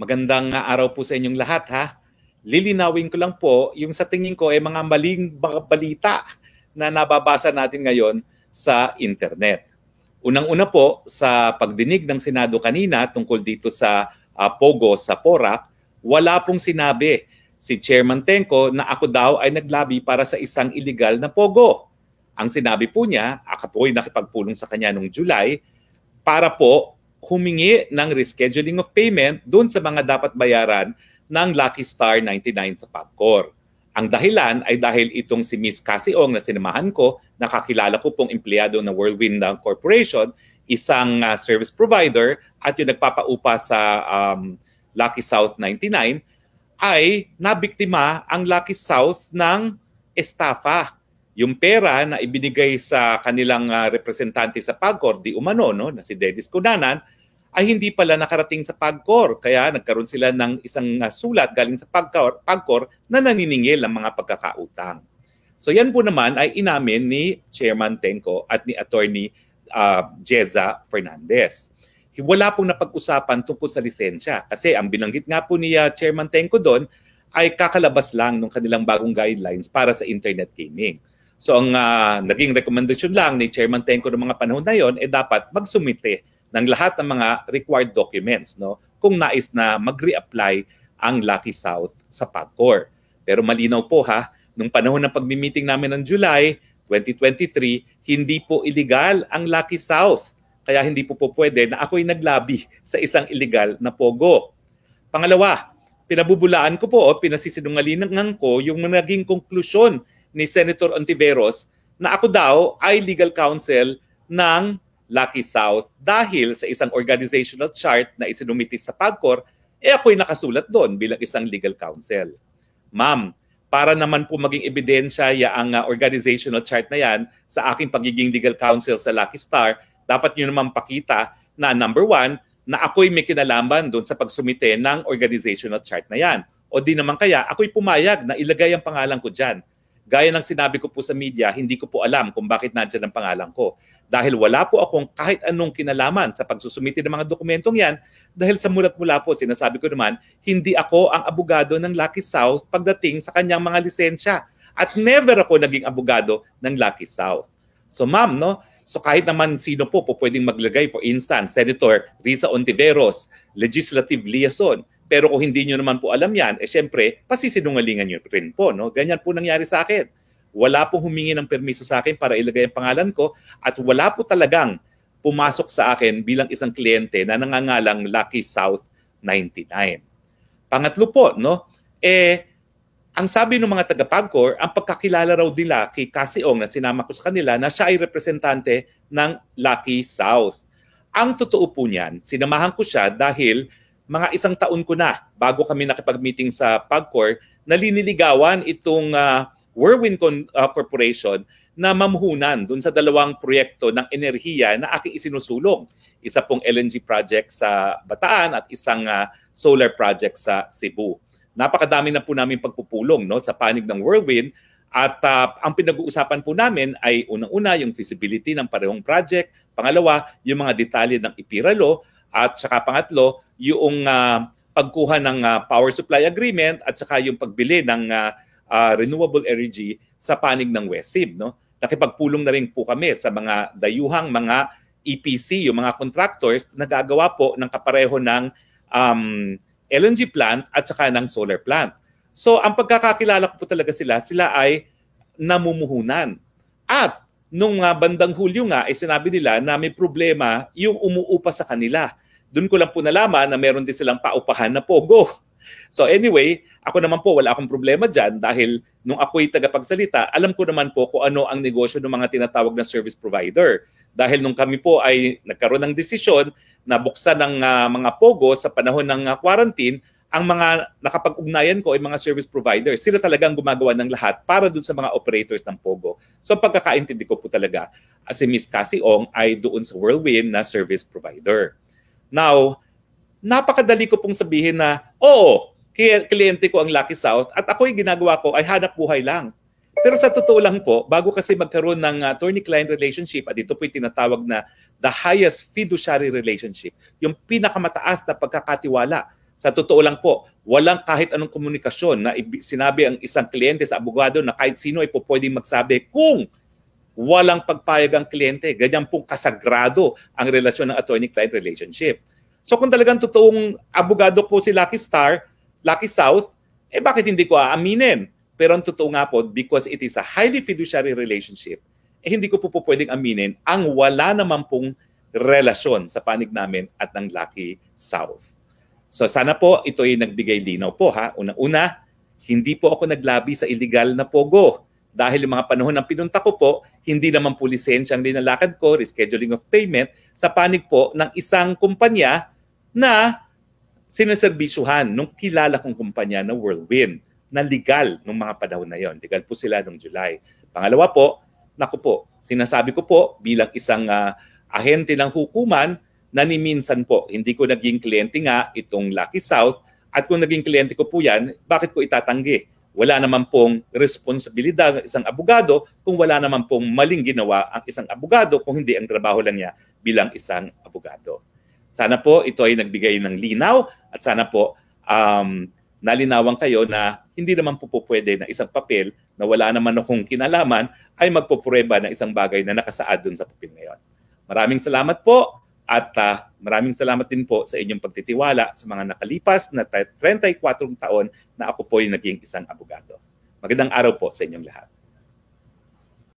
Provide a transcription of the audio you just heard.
Magandang araw po sa inyong lahat ha. Lilinawin ko lang po yung sa tingin ko ay mga maling balita na nababasa natin ngayon sa internet. Unang-una po sa pagdinig ng Senado kanina tungkol dito sa uh, Pogo sa Porac, wala pong sinabi si Chairman Tenko na ako daw ay naglabi para sa isang illegal na Pogo. Ang sinabi po niya, ako po ay nakipagpulong sa kanya noong July para po humingi ng rescheduling of payment doon sa mga dapat bayaran ng Lucky Star 99 sa Pagcor. Ang dahilan ay dahil itong si Miss Cassie Ong na sinamahan ko, nakakilala ko pong empleyado ng Whirlwind Corporation, isang uh, service provider at yung nagpapaupa sa um, Lucky South 99, ay nabiktima ang Lucky South ng estafa. Yung pera na ibinigay sa kanilang uh, representante sa PAGCOR, di umano, no, na si Dennis Cunanan, ay hindi pala nakarating sa PAGCOR. Kaya nagkaroon sila ng isang ah, sulat galing sa PAGCOR, PAGCOR na naniningil ang mga pagkakautang. So yan po naman ay inamin ni Chairman Tenko at ni Attorney uh, Jeza Fernandez. Wala pong napag-usapan tungkol sa lisensya kasi ang binanggit nga po ni uh, Chairman Tenko doon ay kakalabas lang ng kanilang bagong guidelines para sa internet gaming. So ang uh, naging rekomendasyon lang ni Chairman Tenko ng mga panahon na yon ay eh dapat magsumite ng lahat ng mga required documents no kung nais na mag-reapply ang Lucky South sa PAGCOR. Pero malinaw po ha, nung panahon ng pagmi-meeting namin ng July 2023, hindi po illegal ang Lucky South. Kaya hindi po po pwede na ako'y naglabi sa isang illegal na pogo. Pangalawa, pinabubulaan ko po o pinasisinungalingan ko yung naging konklusyon ni Senator Ontiveros na ako daw ay legal counsel ng Lucky South dahil sa isang organizational chart na isinumiti sa PAGCOR, eh ako'y nakasulat doon bilang isang legal counsel. Ma'am, para naman po maging ebidensya ya ang ah, organizational chart na yan sa aking pagiging legal counsel sa Lucky Star, dapat nyo naman pakita na number one, na ako'y may kinalaman doon sa pagsumite ng organizational chart na yan. O di naman kaya, ako'y pumayag na ilagay ang pangalan ko dyan Gaya ng sinabi ko po sa media, hindi ko po alam kung bakit nandiyan ang pangalan ko. Dahil wala po akong kahit anong kinalaman sa pagsusumiti ng mga dokumentong yan dahil sa mulat-mula po, sinasabi ko naman, hindi ako ang abogado ng Lucky South pagdating sa kanyang mga lisensya. At never ako naging abogado ng Lucky South. So ma'am, no? So kahit naman sino po po pwedeng maglagay, for instance, Senator Risa Ontiveros, Legislative Liaison, pero kung hindi nyo naman po alam yan, eh siyempre, pasisinungalingan nyo rin po. No? Ganyan po nangyari sa akin. Wala pong humingi ng permiso sa akin para ilagay ang pangalan ko at wala po talagang pumasok sa akin bilang isang kliyente na nangangalang Lucky South 99. Pangatlo po, no? Eh, ang sabi ng mga taga-Pagcor, ang pagkakilala raw nila kay Kasiong na sinama ko sa kanila na siya ay representante ng Lucky South. Ang totoo po niyan, sinamahan ko siya dahil mga isang taon ko na bago kami nakipag-meeting sa PAGCOR na itong uh, Whirlwind Con- uh, Corporation na mamhunan dun sa dalawang proyekto ng enerhiya na aking isinusulong. Isa pong LNG project sa Bataan at isang uh, solar project sa Cebu. Napakadami na po namin pagpupulong no, sa panig ng Whirlwind at uh, ang pinag-uusapan po namin ay unang-una yung feasibility ng parehong project, pangalawa yung mga detalye ng ipiralo at saka pangatlo, yung uh, pagkuha ng uh, power supply agreement at saka yung pagbili ng uh, uh, renewable energy sa panig ng WESIB. No? Nakipagpulong na rin po kami sa mga dayuhang mga EPC, yung mga contractors na gagawa po ng kapareho ng um, LNG plant at saka ng solar plant. So ang pagkakakilala ko po talaga sila, sila ay namumuhunan. At nung uh, bandang Hulyo nga, ay eh, sinabi nila na may problema yung umuupa sa kanila doon ko lang po nalaman na meron din silang paupahan na pogo. So anyway, ako naman po wala akong problema dyan dahil nung ako'y tagapagsalita, alam ko naman po kung ano ang negosyo ng mga tinatawag na service provider. Dahil nung kami po ay nagkaroon ng desisyon na buksan ng uh, mga pogo sa panahon ng uh, quarantine, ang mga nakapag-ugnayan ko ay mga service provider. Sila talagang gumagawa ng lahat para dun sa mga operators ng Pogo. So pagkakaintindi ko po talaga, si Miss Cassie Ong ay doon sa Whirlwind na service provider. Now, napakadali ko pong sabihin na, oo, kliyente ko ang Lucky South at ako'y ginagawa ko ay hanap buhay lang. Pero sa totoo lang po, bago kasi magkaroon ng ah, attorney-client relationship, at ito po yung tinatawag na the highest fiduciary relationship, yung pinakamataas na pagkakatiwala. Sa totoo lang po, walang kahit anong komunikasyon na sinabi ang isang kliyente sa abogado na kahit sino ay po pwedeng magsabi kung walang pagpayag ang kliyente. Ganyan pong kasagrado ang relasyon ng attorney-client relationship. So kung talagang totoong abogado po si Lucky Star, Lucky South, eh bakit hindi ko aaminin? Pero ang totoo nga po, because it is a highly fiduciary relationship, eh hindi ko po, po pwedeng aminin ang wala naman pong relasyon sa panig namin at ng Lucky South. So sana po ito ay nagbigay linaw po ha. Unang-una, hindi po ako naglabi sa illegal na pogo. Dahil yung mga panahon ng pinunta ko po, hindi naman po lisensya ang linalakad ko, rescheduling of payment, sa panig po ng isang kumpanya na sinaserbisyuhan nung kilala kong kumpanya na Whirlwind, na legal nung mga panahon na yon. Legal po sila nung July. Pangalawa po, naku po, sinasabi ko po bilang isang uh, ahente ng hukuman na ni minsan po, hindi ko naging kliyente nga itong Lucky South at kung naging kliyente ko po yan, bakit ko itatanggi? Wala naman pong responsibilidad ng isang abogado kung wala naman pong maling ginawa ang isang abogado kung hindi ang trabaho lang niya bilang isang abogado. Sana po ito ay nagbigay ng linaw at sana po um, nalinawan kayo na hindi naman po, po pwede na isang papel na wala naman akong kinalaman ay magpuprueba ng isang bagay na nakasaad dun sa papel na yon. Maraming salamat po at uh, Maraming salamat din po sa inyong pagtitiwala sa mga nakalipas na 34 taon na ako po ay naging isang abogado. Magandang araw po sa inyong lahat.